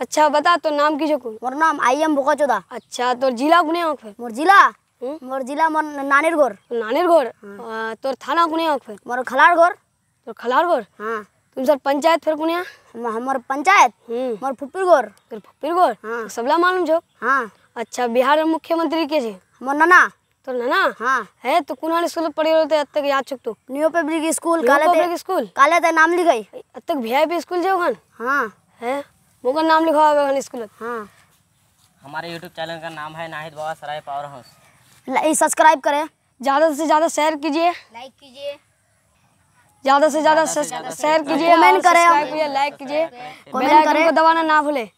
अच्छा बता तो नाम की जोकू मोर नाम आई एम बोका चोदा अच्छा तो जिला कुने होक फिर मोर जिला मोर जिला मोर नानेर घर नानेर हाँ। घर तोर थाना कुने होक फिर मोर खलार घर तोर खलार घर हाँ तुम सर पंचायत फिर कुने हमार पंचायत मोर फुपिर घर तोर फुपिर घर हां सबला मालूम जोक हाँ अच्छा बिहार में मुख्यमंत्री के छे मोर नाना तो नाना हाँ है तो कुनाल स्कूल पढ़े होते अब तक याद छुक तो न्यू पब्लिक स्कूल काले पब्लिक स्कूल काले ते नाम लिखाई अब तक वीआईपी स्कूल जाओ हाँ है मुकर नाम लिखा होगा स्कूल हाँ हमारे यूट्यूब चैनल का नाम है Nahid Baba Sarai power house subscribe करें ज़्यादा से ज़्यादा शेयर कीजिए लाइक कीजिए ज़्यादा से ज़्यादा शेयर कीजिए कमेंट करें लाइक कीजिए कमेंट करें दबाना ना भूलें